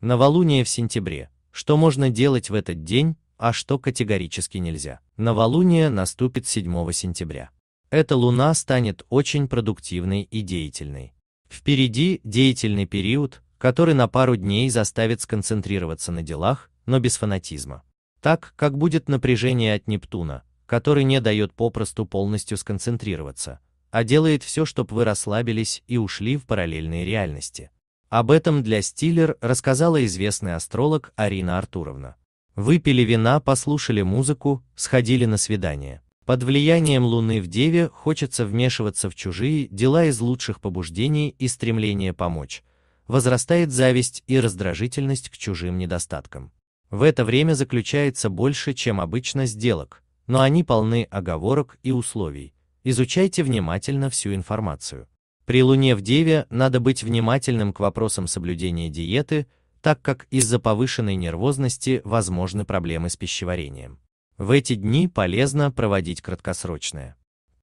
Новолуние в сентябре. Что можно делать в этот день, а что категорически нельзя? Новолуние наступит 7 сентября. Эта луна станет очень продуктивной и деятельной. Впереди деятельный период, который на пару дней заставит сконцентрироваться на делах, но без фанатизма. Так, как будет напряжение от Нептуна, который не дает попросту полностью сконцентрироваться, а делает все, чтобы вы расслабились и ушли в параллельные реальности. Об этом для Стиллер рассказала известный астролог Арина Артуровна. Выпили вина, послушали музыку, сходили на свидание. Под влиянием Луны в Деве хочется вмешиваться в чужие дела из лучших побуждений и стремления помочь. Возрастает зависть и раздражительность к чужим недостаткам. В это время заключается больше, чем обычно, сделок, но они полны оговорок и условий. Изучайте внимательно всю информацию. При Луне в Деве надо быть внимательным к вопросам соблюдения диеты, так как из-за повышенной нервозности возможны проблемы с пищеварением. В эти дни полезно проводить краткосрочное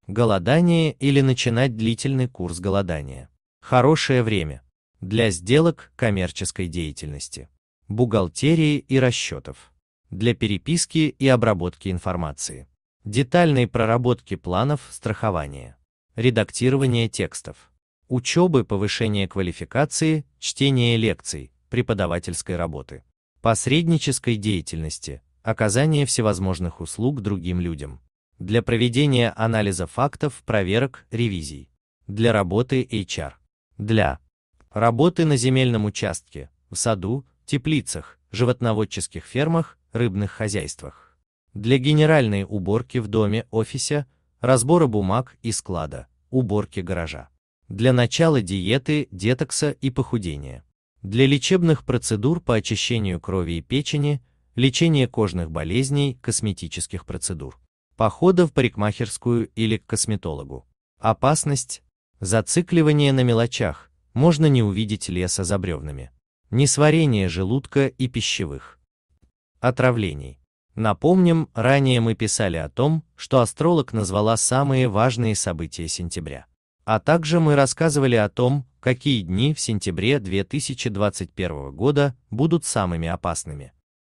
голодание или начинать длительный курс голодания. Хорошее время для сделок коммерческой деятельности, бухгалтерии и расчетов, для переписки и обработки информации, детальной проработки планов страхования, редактирования текстов учебы, повышения квалификации, чтения лекций, преподавательской работы, посреднической деятельности, оказания всевозможных услуг другим людям, для проведения анализа фактов, проверок, ревизий, для работы HR, для работы на земельном участке, в саду, теплицах, животноводческих фермах, рыбных хозяйствах, для генеральной уборки в доме, офисе, разбора бумаг и склада, уборки гаража для начала диеты, детокса и похудения, для лечебных процедур по очищению крови и печени, лечения кожных болезней, косметических процедур, похода в парикмахерскую или к косметологу. Опасность – зацикливание на мелочах, можно не увидеть леса за бревнами, несварение желудка и пищевых отравлений. Напомним, ранее мы писали о том, что астролог назвала самые важные события сентября. А также мы рассказывали о том, какие дни в сентябре 2021 года будут самыми опасными.